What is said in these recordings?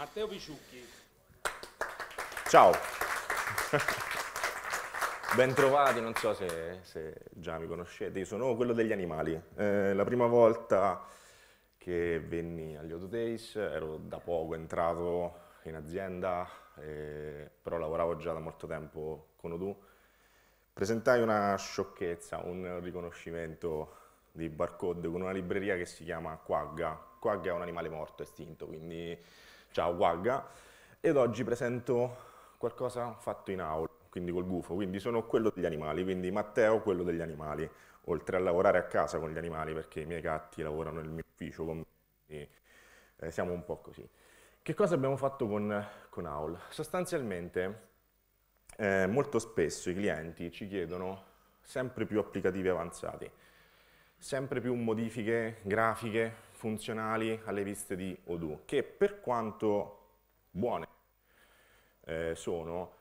Matteo Picciucchi. Ciao. Bentrovati, non so se, se, già mi conoscete, io sono quello degli animali. Eh, la prima volta che venni agli Auto Days ero da poco entrato in azienda, eh, però lavoravo già da molto tempo con Odu. Presentai una sciocchezza, un riconoscimento di barcode con una libreria che si chiama Quagga. Quagga è un animale morto, estinto, quindi ciao Wagga, ed oggi presento qualcosa fatto in aula, quindi col gufo, quindi sono quello degli animali, quindi Matteo quello degli animali, oltre a lavorare a casa con gli animali perché i miei gatti lavorano nel mio ufficio con me, quindi, eh, siamo un po' così. Che cosa abbiamo fatto con, con Aul? Sostanzialmente eh, molto spesso i clienti ci chiedono sempre più applicativi avanzati, sempre più modifiche grafiche, funzionali alle viste di Odoo, che per quanto buone eh, sono,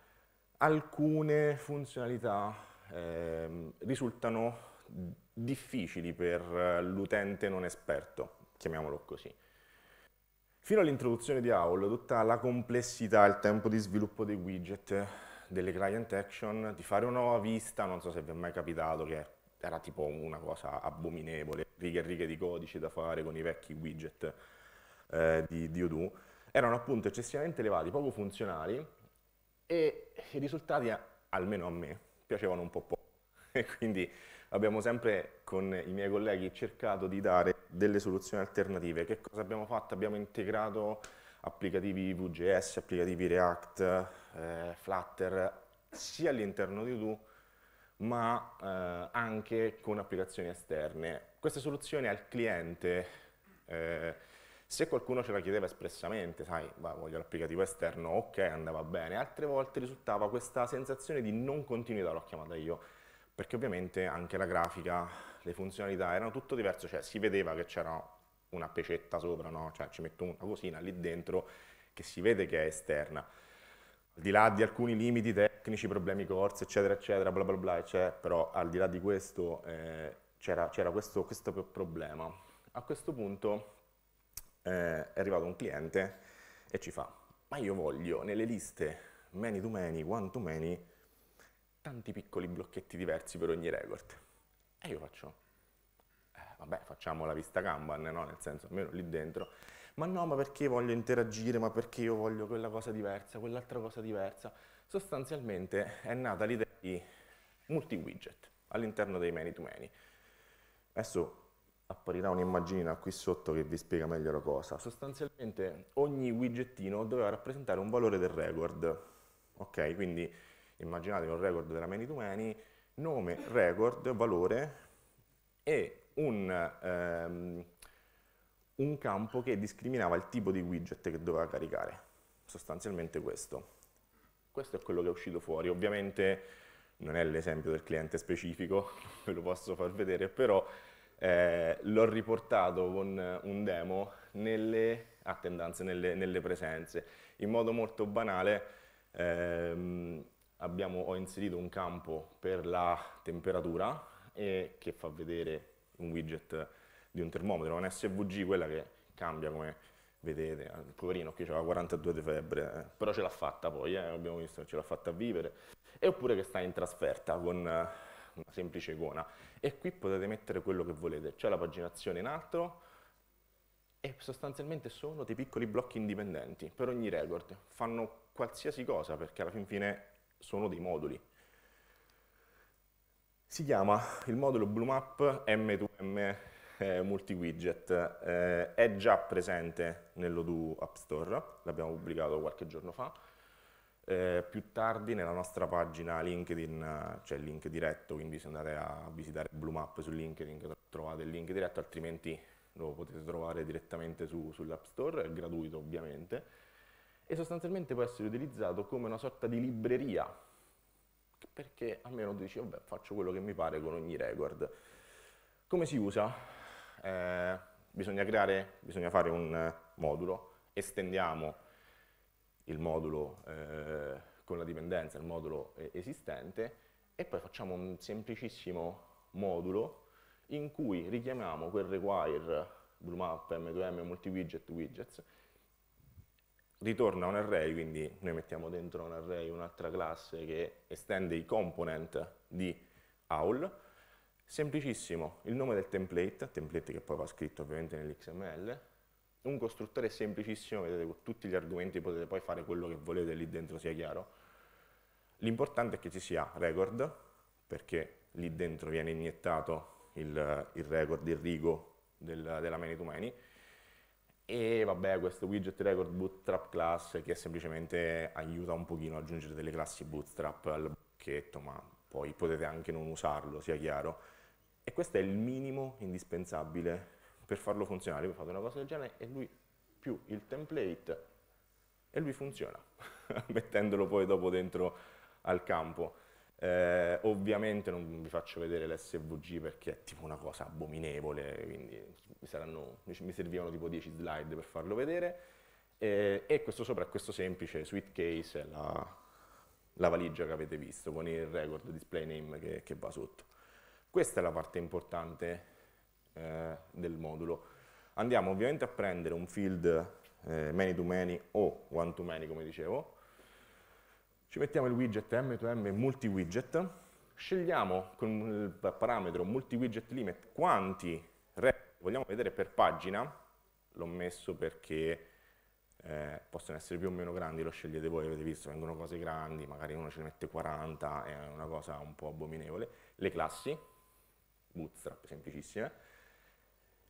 alcune funzionalità eh, risultano difficili per eh, l'utente non esperto, chiamiamolo così. Fino all'introduzione di AOL, tutta la complessità, il tempo di sviluppo dei widget, delle client action, di fare una nuova vista, non so se vi è mai capitato che era tipo una cosa abominevole righe e righe di codice da fare con i vecchi widget eh, di, di Odoo, erano appunto eccessivamente elevati, poco funzionali e i risultati, almeno a me, piacevano un po' poco. E quindi abbiamo sempre con i miei colleghi cercato di dare delle soluzioni alternative. Che cosa abbiamo fatto? Abbiamo integrato applicativi Vue.js, applicativi React, eh, Flutter, sia all'interno di Odoo ma eh, anche con applicazioni esterne. Queste soluzioni al cliente, eh, se qualcuno ce la chiedeva espressamente, sai, va, voglio l'applicativo esterno, ok, andava bene, altre volte risultava questa sensazione di non continuità, l'ho chiamata io, perché ovviamente anche la grafica, le funzionalità erano tutto diverso, cioè si vedeva che c'era una pecetta sopra, no? cioè ci metto una cosina lì dentro che si vede che è esterna al di là di alcuni limiti tecnici, problemi corsi, eccetera, eccetera, bla bla bla, c'è, però al di là di questo eh, c'era, questo, questo, problema. A questo punto eh, è arrivato un cliente e ci fa, ma io voglio nelle liste many to many, one to many, tanti piccoli blocchetti diversi per ogni record. E io faccio, eh, vabbè, facciamo la vista Kanban, no? nel senso, almeno lì dentro, ma no, ma perché voglio interagire, ma perché io voglio quella cosa diversa, quell'altra cosa diversa. Sostanzialmente è nata l'idea di multi-widget all'interno dei many-to-many. -many. Adesso apparirà un'immaginina qui sotto che vi spiega meglio la cosa. Sostanzialmente ogni widgettino doveva rappresentare un valore del record, ok? Quindi immaginate un record della many to -many, nome, record, valore e un... Ehm, un campo che discriminava il tipo di widget che doveva caricare, sostanzialmente questo. Questo è quello che è uscito fuori, ovviamente non è l'esempio del cliente specifico, ve lo posso far vedere, però eh, l'ho riportato con eh, un demo nelle attendanze, nelle, nelle presenze. In modo molto banale ehm, abbiamo, ho inserito un campo per la temperatura eh, che fa vedere un widget di un termometro, un SVG, quella che cambia come vedete, il poverino qui aveva 42 di febbre, eh. però ce l'ha fatta poi, eh, abbiamo visto che ce l'ha fatta a vivere, e oppure che sta in trasferta con eh, una semplice icona. E qui potete mettere quello che volete, c'è la paginazione in alto, e sostanzialmente sono dei piccoli blocchi indipendenti per ogni record, fanno qualsiasi cosa perché alla fin fine sono dei moduli. Si chiama il modulo Bloom Up M2M eh, multi-widget eh, è già presente nell'Odoo App Store, l'abbiamo pubblicato qualche giorno fa. Eh, più tardi nella nostra pagina LinkedIn c'è cioè il link diretto, quindi se andate a visitare Blue Map su LinkedIn trovate il link diretto, altrimenti lo potete trovare direttamente su, sull'App Store, è gratuito ovviamente, e sostanzialmente può essere utilizzato come una sorta di libreria, perché almeno tu dici, vabbè, faccio quello che mi pare con ogni record. Come si usa? eh, bisogna creare, bisogna fare un eh, modulo, estendiamo il modulo eh, con la dipendenza, il modulo eh, esistente, e poi facciamo un semplicissimo modulo in cui richiamiamo quel require bluemap m2m multiwidget widgets, ritorna un array, quindi noi mettiamo dentro un array un'altra classe che estende i component di AUL, Semplicissimo, il nome del template, template che poi va scritto ovviamente nell'XML, un costruttore semplicissimo, vedete con tutti gli argomenti potete poi fare quello che volete lì dentro, sia chiaro. L'importante è che ci sia record, perché lì dentro viene iniettato il, il record, il rigo del, della many to many, e vabbè questo widget record bootstrap class che semplicemente aiuta un pochino ad aggiungere delle classi bootstrap al pacchetto, ma poi potete anche non usarlo, sia chiaro e questo è il minimo indispensabile per farlo funzionare. Io ho fatto una cosa del genere e lui più il template e lui funziona, mettendolo poi dopo dentro al campo. Eh, ovviamente non vi faccio vedere l'SVG perché è tipo una cosa abominevole, quindi saranno, mi servivano tipo 10 slide per farlo vedere. Eh, e questo sopra è questo semplice sweet case, la, la, valigia che avete visto con il record display name che, che va sotto. Questa è la parte importante eh, del modulo. Andiamo ovviamente a prendere un field eh, many to many o one to many come dicevo, ci mettiamo il widget M2M multi widget, scegliamo con il parametro multi widget limit quanti rep vogliamo vedere per pagina, l'ho messo perché eh, possono essere più o meno grandi, lo scegliete voi, avete visto, vengono cose grandi, magari uno ce ne mette 40, è una cosa un po' abominevole, le classi, bootstrap semplicissime.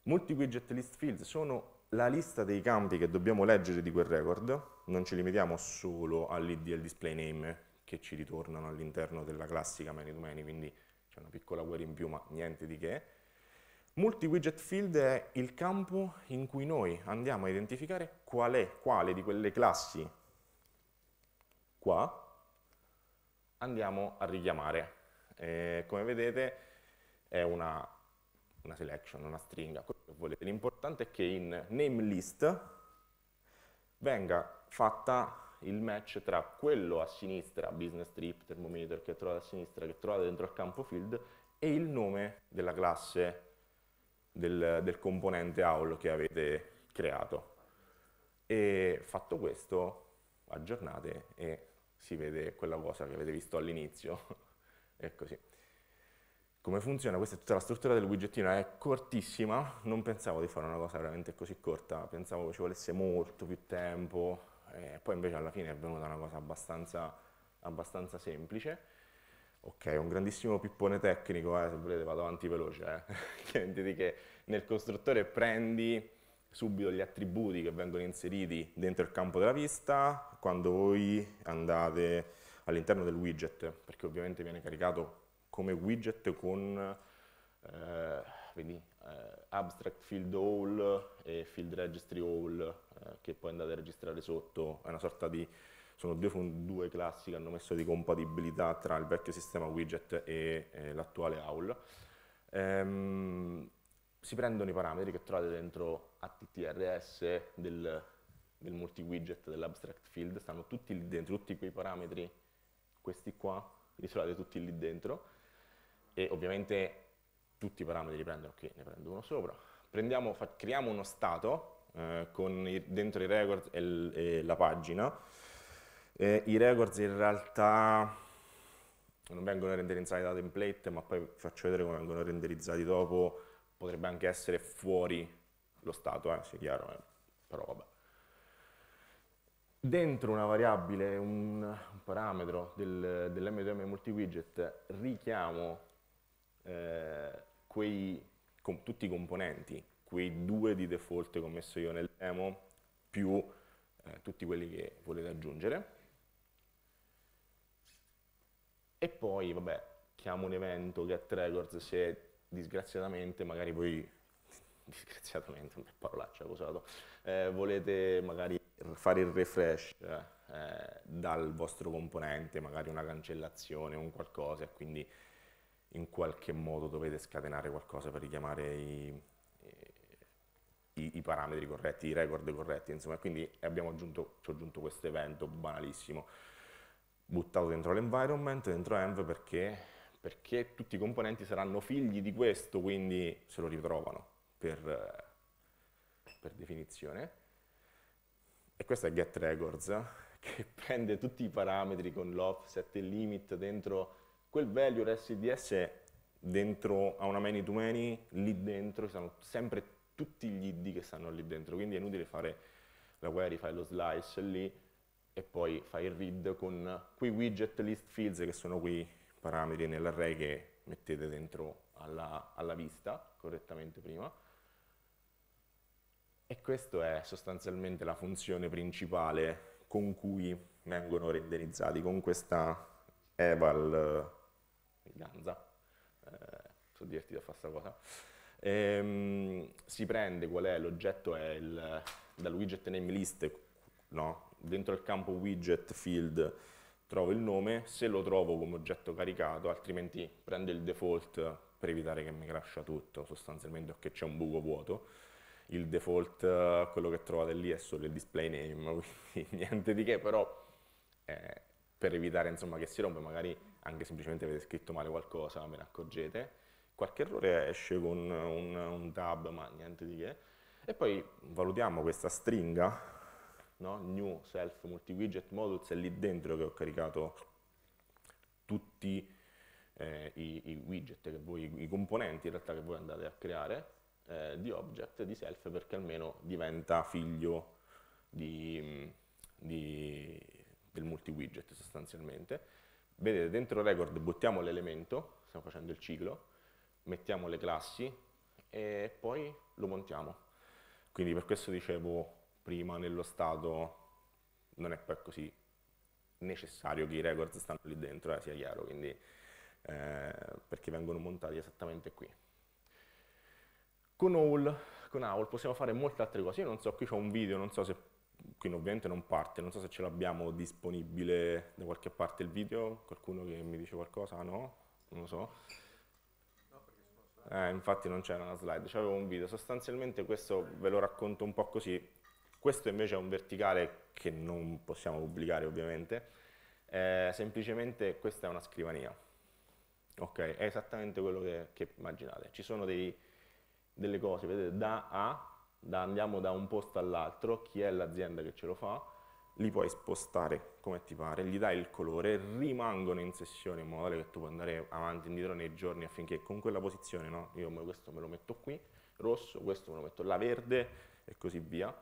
Multi-widget list fields sono la lista dei campi che dobbiamo leggere di quel record, non ci limitiamo solo all'id e al display name che ci ritornano all'interno della classica many to many, quindi c'è una piccola query in più ma niente di che. Multi-widget field è il campo in cui noi andiamo a identificare qual è, quale di quelle classi qua andiamo a richiamare. Eh, come vedete è una, una selection, una stringa, quello che volete. L'importante è che in name list venga fatta il match tra quello a sinistra, business trip, termometer che trovate a sinistra, che trovate dentro il campo field, e il nome della classe del, del componente AUL che avete creato. E fatto questo, aggiornate e si vede quella cosa che avete visto all'inizio è così come funziona, questa è tutta la struttura del widgettino, è cortissima, non pensavo di fare una cosa veramente così corta, pensavo che ci volesse molto più tempo, e poi invece alla fine è venuta una cosa abbastanza, abbastanza semplice. Ok, un grandissimo pippone tecnico, eh, se volete vado avanti veloce, eh. che nel costruttore prendi subito gli attributi che vengono inseriti dentro il campo della vista quando voi andate all'interno del widget, perché ovviamente viene caricato come widget con eh, vedi, eh, abstract field all e field registry all eh, che poi andate a registrare sotto, è una sorta di, sono due, due classi che hanno messo di compatibilità tra il vecchio sistema widget e l'attuale AUL. Ehm, si prendono i parametri che trovate dentro ATTRS del, del multi-widget, dell'abstract field, stanno tutti lì dentro, tutti quei parametri, questi qua, li trovate tutti lì dentro, e ovviamente tutti i parametri li prendo, ok, ne prendo uno sopra, Prendiamo, fa, creiamo uno stato eh, con i, dentro i records e, l, e la pagina, eh, i records in realtà non vengono renderizzati da template, ma poi vi faccio vedere come vengono renderizzati dopo, potrebbe anche essere fuori lo stato, eh, sia chiaro, eh, però vabbè. Dentro una variabile, un, un parametro del, dell'M2M multi widget, richiamo eh, quei, con tutti i componenti, quei due di default che ho messo io nel demo, più eh, tutti quelli che volete aggiungere. E poi, vabbè, chiamo un evento get records se disgraziatamente magari voi disgraziatamente, una parolaccia ho eh, volete magari fare il refresh eh, dal vostro componente, magari una cancellazione, un qualcosa, quindi in qualche modo dovete scatenare qualcosa per richiamare i, i, i parametri corretti, i record corretti, insomma, quindi abbiamo aggiunto, ci ho aggiunto questo evento banalissimo, buttato dentro l'environment, dentro env perché, perché tutti i componenti saranno figli di questo, quindi se lo ritrovano per, per definizione. E questo è getRecords, che prende tutti i parametri con l'offset e il limit dentro quel value RSDS dentro a una many to many, lì dentro ci sono sempre tutti gli ID che stanno lì dentro, quindi è inutile fare la query, fai lo slice lì e poi fai il read con quei widget list fields che sono quei parametri nell'array che mettete dentro alla, alla vista correttamente prima. E questa è sostanzialmente la funzione principale con cui vengono renderizzati, con questa eval Ganza, eh, so dirti da fare questa cosa. E, ehm, si prende qual è l'oggetto, è il, dal widget name list, no? dentro il campo widget field trovo il nome, se lo trovo come oggetto caricato, altrimenti prendo il default per evitare che mi crasha tutto sostanzialmente o che c'è un buco vuoto. Il default, quello che trovate lì è solo il display name, quindi niente di che, però eh, per evitare insomma, che si rompe magari anche semplicemente avete scritto male qualcosa, ve ne accorgete, qualche errore esce con un, un tab, ma niente di che, e poi valutiamo questa stringa, no? new self multi-widget modules, è lì dentro che ho caricato tutti eh, i, i, widget, voi, i componenti in realtà che voi andate a creare, eh, di object, di self, perché almeno diventa figlio di, di, del multi-widget sostanzialmente. Vedete, dentro record buttiamo l'elemento, stiamo facendo il ciclo, mettiamo le classi e poi lo montiamo. Quindi per questo dicevo prima nello stato non è poi così necessario che i record stanno lì dentro, eh, sia chiaro, quindi, eh, perché vengono montati esattamente qui. Con AUL, con possiamo fare molte altre cose, io non so, qui c'è un video, non so se quindi ovviamente non parte, non so se ce l'abbiamo disponibile da qualche parte il video, qualcuno che mi dice qualcosa, ah, no? Non lo so. Eh, infatti non c'era una slide, c'avevo un video, sostanzialmente questo ve lo racconto un po' così, questo invece è un verticale che non possiamo pubblicare ovviamente, eh, semplicemente questa è una scrivania, ok? È esattamente quello che, che immaginate, ci sono dei, delle cose, vedete, da a da, andiamo da un posto all'altro, chi è l'azienda che ce lo fa, li puoi spostare come ti pare, gli dai il colore, rimangono in sessione in modo tale che tu puoi andare avanti e indietro nei giorni affinché con quella posizione, no? io questo me lo metto qui, rosso, questo me lo metto là verde e così via.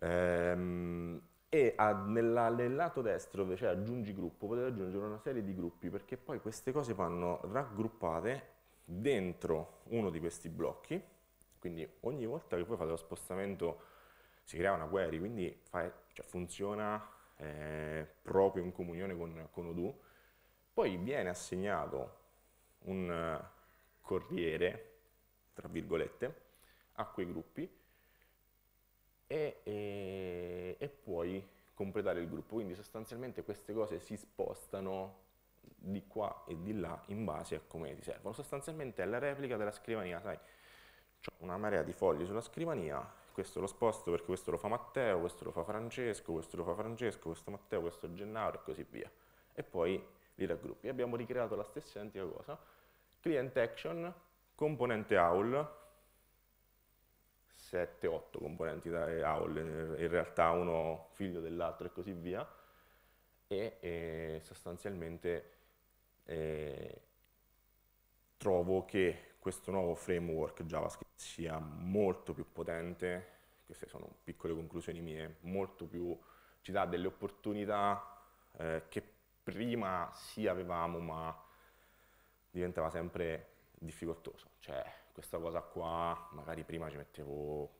Ehm, e a, nella, nel lato destro, dove cioè aggiungi gruppo, potete aggiungere una serie di gruppi perché poi queste cose vanno raggruppate dentro uno di questi blocchi quindi ogni volta che voi fate lo spostamento si crea una query, quindi fa, cioè funziona eh, proprio in comunione con, con Odoo. Poi viene assegnato un eh, corriere, tra virgolette, a quei gruppi e, e, e puoi completare il gruppo. Quindi sostanzialmente queste cose si spostano di qua e di là in base a come ti servono. Sostanzialmente è la replica della scrivania, sai, ho cioè, una marea di fogli sulla scrivania, questo lo sposto perché questo lo fa Matteo, questo lo fa Francesco, questo lo fa Francesco, questo Matteo, questo Gennaro e così via. E poi li raggruppi. Abbiamo ricreato la stessa identica cosa. Client action, componente AUL, 7-8 componenti da AUL, in realtà uno figlio dell'altro e così via, e eh, sostanzialmente eh, trovo che questo nuovo framework JavaScript sia molto più potente, queste sono piccole conclusioni mie, molto più, ci dà delle opportunità eh, che prima sì avevamo ma diventava sempre difficoltoso, cioè questa cosa qua magari prima ci mettevo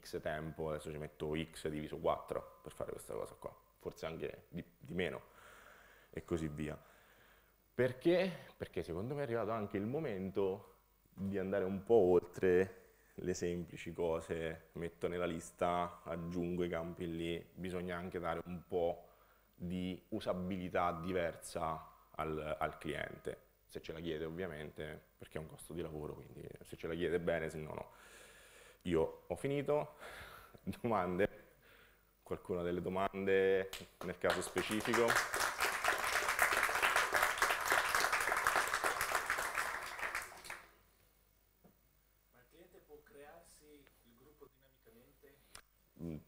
x tempo, adesso ci metto x diviso 4 per fare questa cosa qua, forse anche di, di meno e così via. Perché? Perché secondo me è arrivato anche il momento di andare un po' oltre le semplici cose, metto nella lista, aggiungo i campi lì, bisogna anche dare un po' di usabilità diversa al, al cliente, se ce la chiede ovviamente, perché è un costo di lavoro, quindi se ce la chiede bene, se no no. Io ho finito, domande, qualcuna delle domande nel caso specifico?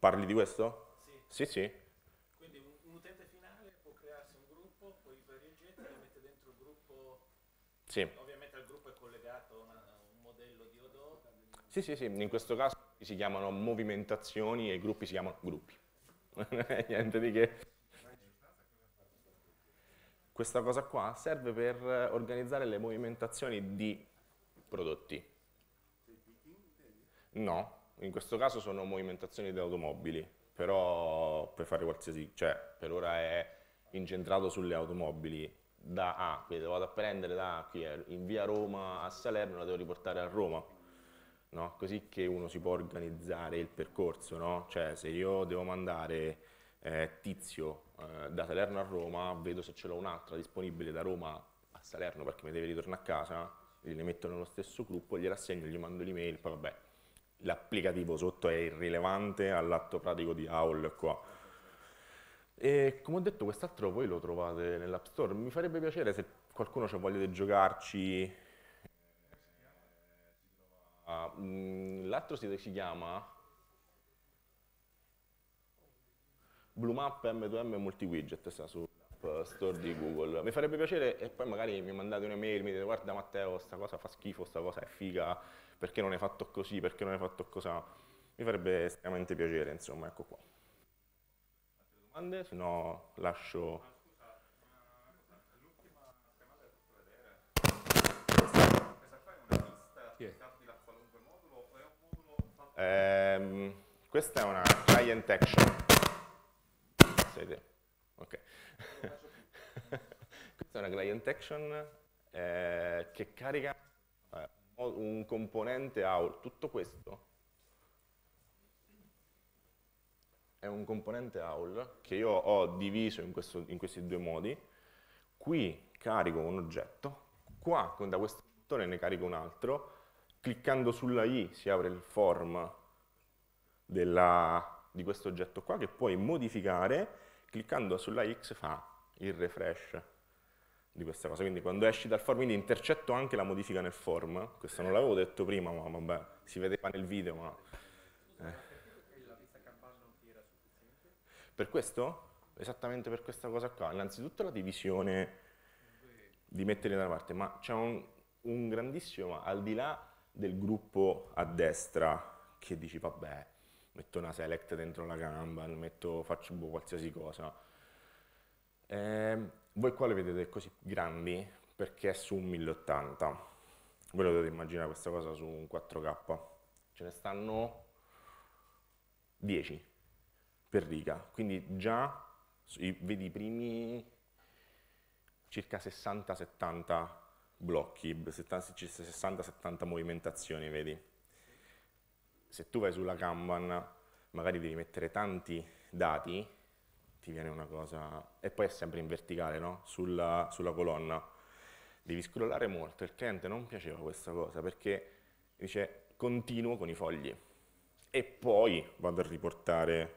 Parli di questo? Sì. Sì, sì. Quindi un, utente finale può crearsi un gruppo, poi i vari oggetti lo mette dentro il gruppo. Sì. Ovviamente al gruppo è collegato una, un modello di Odo. Sì, sì, sì, in questo caso si chiamano movimentazioni e i gruppi si chiamano gruppi. Niente di che. Questa cosa qua serve per organizzare le movimentazioni di prodotti. No, in questo caso sono movimentazioni di automobili, però puoi fare qualsiasi, cioè per ora è incentrato sulle automobili da A, ah, quindi vado a prendere da ah, qui in via Roma a Salerno, la devo riportare a Roma, no? così che uno si può organizzare il percorso, no? cioè se io devo mandare eh, Tizio eh, da Salerno a Roma, vedo se ce l'ho un'altra disponibile da Roma a Salerno perché mi deve ritornare a casa, li metto nello stesso gruppo, gliela assegno, gli mando l'email, poi vabbè l'applicativo sotto è irrilevante all'atto pratico di AOL qua. E come ho detto quest'altro voi lo trovate nell'App Store, mi farebbe piacere se qualcuno ci voglia di giocarci. Ah, mm, l'altro sito si chiama Blue Map M2M Multi Widget, sta su store di Google. Mi farebbe piacere e poi magari mi mandate un'email, mi dite guarda Matteo, sta cosa fa schifo, sta cosa è figa, perché non hai fatto così, perché non hai fatto così. Mi farebbe estremamente piacere, insomma, ecco qua. Altre domande? Se no lascio... Eh, questa è una client action. Siete. Ok. Questa è una client action eh, che carica eh, un componente AUL. Tutto questo è un componente AUL che io ho diviso in, questo, in questi due modi. Qui carico un oggetto, qua da questo bottone ne carico un altro, cliccando sulla i si apre il form della, di questo oggetto qua che puoi modificare cliccando sulla X fa il refresh di questa cosa. Quindi quando esci dal form, quindi intercetto anche la modifica nel form, questo non l'avevo detto prima, ma vabbè, si vedeva nel video, ma... Eh. Per questo? Esattamente per questa cosa qua. Innanzitutto la divisione di metterli da una parte, ma c'è un, un grandissimo, al di là del gruppo a destra che dici vabbè, metto una select dentro la gamba, metto, faccio boh, qualsiasi cosa. Eh, voi qua le vedete così grandi perché è su un 1080. Voi lo dovete immaginare questa cosa su un 4K. Ce ne stanno 10 per riga, quindi già vedi i primi circa 60-70 blocchi, 60-70 movimentazioni, vedi? se tu vai sulla Kanban, magari devi mettere tanti dati, ti viene una cosa... E poi è sempre in verticale, no? Sulla, sulla colonna. Devi scrollare molto. Il cliente non piaceva questa cosa perché dice continuo con i fogli e poi vado a riportare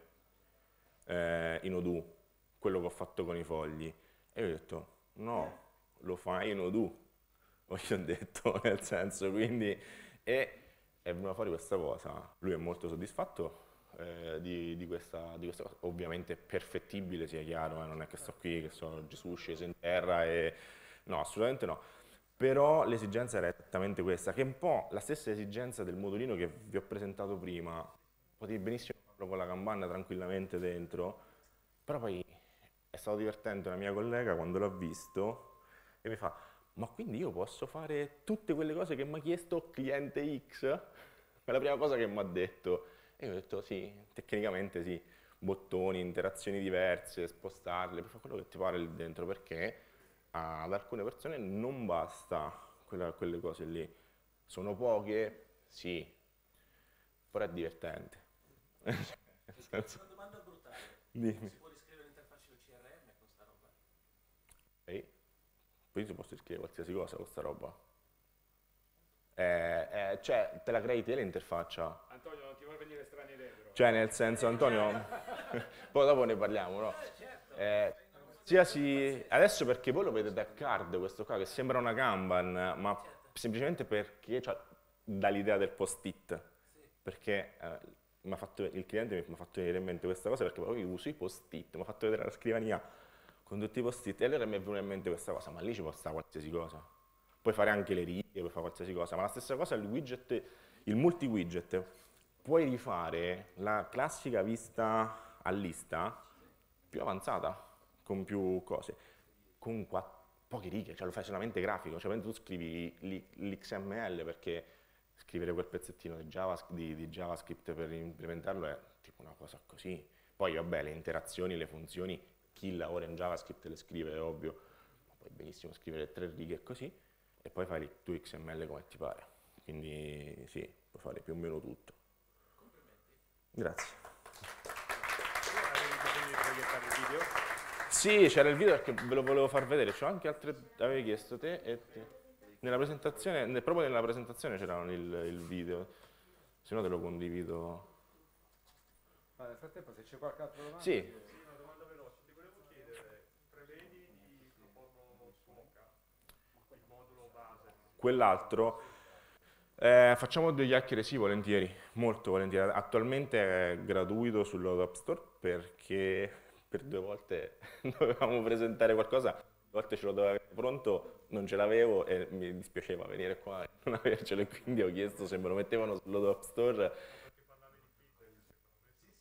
eh, in Odoo quello che ho fatto con i fogli. E io ho detto, no, lo fai in Odoo. Ho detto, nel senso, quindi... E è venuta fuori questa cosa, lui è molto soddisfatto eh, di, di, questa, di, questa, cosa, ovviamente perfettibile sia chiaro, eh, non è che sto qui, che sono Gesù sceso in terra, e... no assolutamente no, però l'esigenza era esattamente questa, che è un po' la stessa esigenza del modulino che vi ho presentato prima, potevi benissimo farlo con la campana tranquillamente dentro, però poi è stato divertente una mia collega quando l'ha visto e mi fa ma quindi io posso fare tutte quelle cose che mi ha chiesto cliente X? È la prima cosa che mi ha detto. E io ho detto sì, tecnicamente sì, bottoni, interazioni diverse, spostarle, fa quello che ti pare lì dentro, perché ad alcune persone non basta quella, quelle cose lì. Sono poche? Sì, però è divertente. È una domanda brutale. Dimmi. quindi posso scrivere qualsiasi cosa con questa roba. Eh, eh, cioè, te la crei te l'interfaccia. Antonio, non ti vuoi venire strani dentro. Cioè, nel senso, Antonio, eh, poi dopo ne parliamo, no? Eh, certo. eh si, adesso perché voi lo vedete a card questo qua, che sembra una Kanban, ma certo. semplicemente perché cioè, dà l'idea del post-it. Perché eh, fatto, il cliente mi ha fatto venire in mente questa cosa perché poi uso i post-it, mi ha fatto vedere la scrivania conduttivo stile. E allora mi è venuta in mente questa cosa, ma lì ci può stare qualsiasi cosa. Puoi fare anche le righe, puoi fare qualsiasi cosa, ma la stessa cosa è il widget, il multi-widget. Puoi rifare la classica vista a lista più avanzata, con più cose, con poche righe, cioè lo fai solamente grafico, cioè tu scrivi l'XML perché scrivere quel pezzettino di, JavaScript, di, di JavaScript per implementarlo è tipo una cosa così. Poi vabbè, le interazioni, le funzioni chi lavora in JavaScript le scrive, è ovvio, ma puoi benissimo scrivere tre righe e così, e poi fare il tuo XML come ti pare. Quindi sì, puoi fare più o meno tutto. Grazie. Sì, c'era il video perché ve lo volevo far vedere, c'ho anche altre, avevi chiesto te e te. Nella presentazione, proprio nella presentazione c'era il, il video, se no te lo condivido. Ma nel frattempo se c'è qualche altra domanda... Sì. Eh, quell'altro, eh, facciamo due chiacchiere sì, volentieri, molto volentieri. Attualmente è gratuito sul sull'App Store perché per due volte dovevamo presentare qualcosa, due volte ce lo dovevo avere pronto, non ce l'avevo e mi dispiaceva venire qua e non avercelo, quindi ho chiesto se me lo mettevano sul sull'App Store.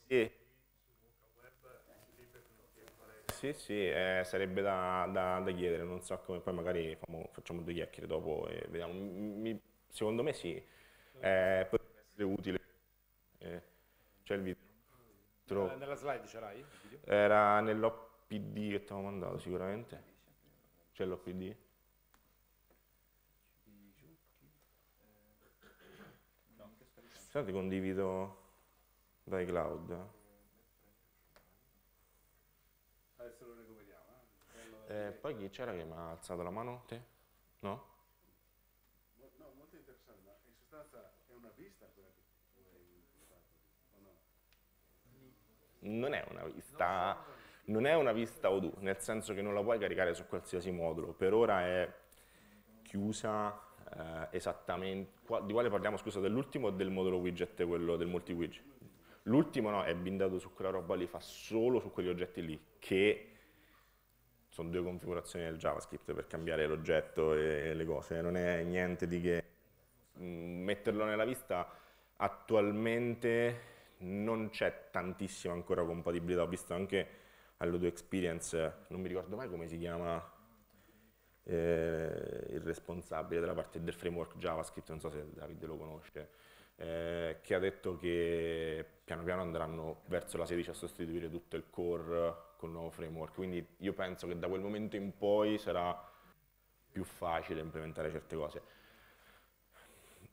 Sì, sì, sì, eh, sarebbe da, da, da, chiedere, non so come, poi magari famo, facciamo due chiacchiere dopo e vediamo. Mi, secondo me sì, eh, potrebbe essere utile. Eh, c'è cioè il video. Nella slide ce l'hai? Era nell'OPD che ti avevo mandato sicuramente. C'è l'OPD? Senti, condivido dai cloud. Eh, poi chi c'era che mi ha alzato la mano? Te? No? No, molto interessante, ma in sostanza è una vista quella che tu hai fatto, o no? Non è una vista, non è una vista odu, nel senso che non la puoi caricare su qualsiasi modulo, per ora è chiusa eh, esattamente, qua, di quale parliamo, scusa, dell'ultimo o del modulo widget, quello del multi-widget? L'ultimo no, è bindato su quella roba lì, fa solo su quegli oggetti lì, che sono due configurazioni del JavaScript per cambiare l'oggetto e le cose, non è niente di che mm, metterlo nella vista attualmente non c'è tantissima ancora compatibilità, ho visto anche all'Odo Experience, non mi ricordo mai come si chiama eh, il responsabile della parte del framework JavaScript, non so se Davide lo conosce, eh, che ha detto che piano piano andranno verso la 16 a sostituire tutto il core con il nuovo framework. Quindi io penso che da quel momento in poi sarà più facile implementare certe cose.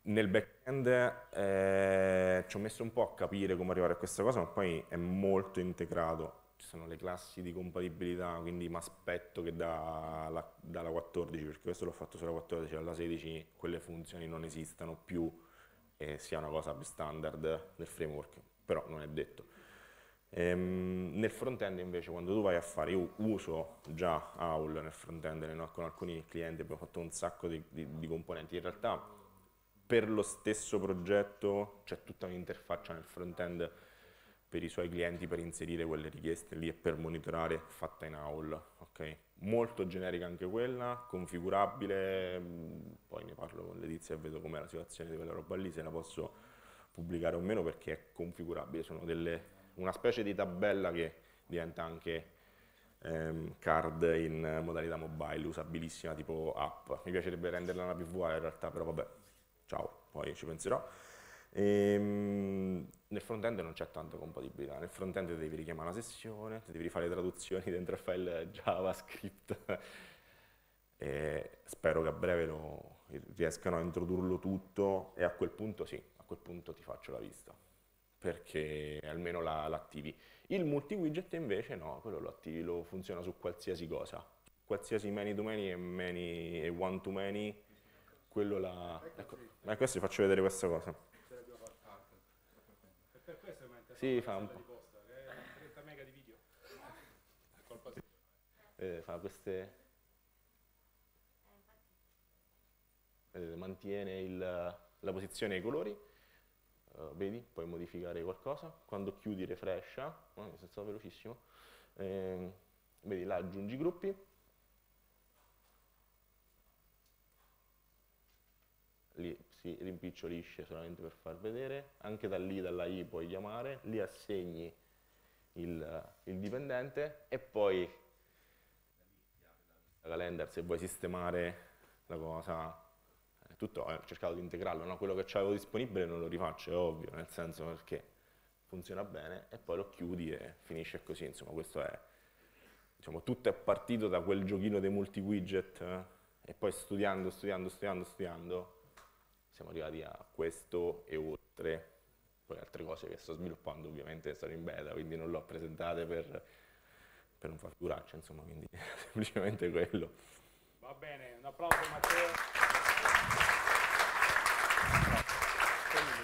Nel back-end eh, ci ho messo un po' a capire come arrivare a questa cosa, ma poi è molto integrato. Ci sono le classi di compatibilità, quindi mi aspetto che dalla, dalla 14, perché questo l'ho fatto sulla 14, alla 16 quelle funzioni non esistano più e sia una cosa standard nel framework, però non è detto. Ehm, nel front-end invece quando tu vai a fare, io uso già AUL nel front-end con alcuni clienti, abbiamo fatto un sacco di, di, di componenti, in realtà per lo stesso progetto c'è tutta un'interfaccia nel front-end per i suoi clienti per inserire quelle richieste lì e per monitorare fatta in AUL, okay? molto generica anche quella, configurabile, mm, poi ne parlo con Letizia e vedo com'è la situazione di quella roba lì, se la posso pubblicare o meno perché è configurabile, sono delle, una specie di tabella che diventa anche ehm, card in modalità mobile, usabilissima tipo app, mi piacerebbe renderla una PVA in realtà, però vabbè, ciao, poi ci penserò. Ehm, nel front-end non c'è tanta compatibilità, nel front-end devi richiamare la sessione, devi fare le traduzioni dentro il file JavaScript e spero che a breve lo, riescano a introdurlo tutto e a quel punto sì, a quel punto ti faccio la vista perché almeno l'attivi. la Il multi-widget invece no, quello lo attivi, lo funziona su qualsiasi cosa, qualsiasi many-to-many e, many, e one-to-many, quello la... Ecco, ecco adesso vi faccio vedere questa cosa. Sì, fa un po'. Eh, fa queste... Eh, mantiene il, la posizione ai colori, uh, vedi, puoi modificare qualcosa, quando chiudi refrescia, oh, eh, sono stato velocissimo, eh, vedi là aggiungi gruppi, lì si rimpicciolisce solamente per far vedere, anche da lì, dalla I puoi chiamare, lì assegni il, il dipendente e poi la calendar se vuoi sistemare la cosa, tutto, eh, ho cercato di integrarlo, no? quello che avevo disponibile non lo rifaccio, è ovvio, nel senso perché funziona bene e poi lo chiudi e finisce così, insomma questo è, diciamo, tutto è partito da quel giochino dei multi widget eh? e poi studiando, studiando, studiando, studiando, siamo arrivati a questo e oltre, poi altre cose che sto sviluppando ovviamente sono in beta, quindi non le ho presentate per, per non far figuraccia, insomma, quindi semplicemente quello. Va bene, un applauso Matteo.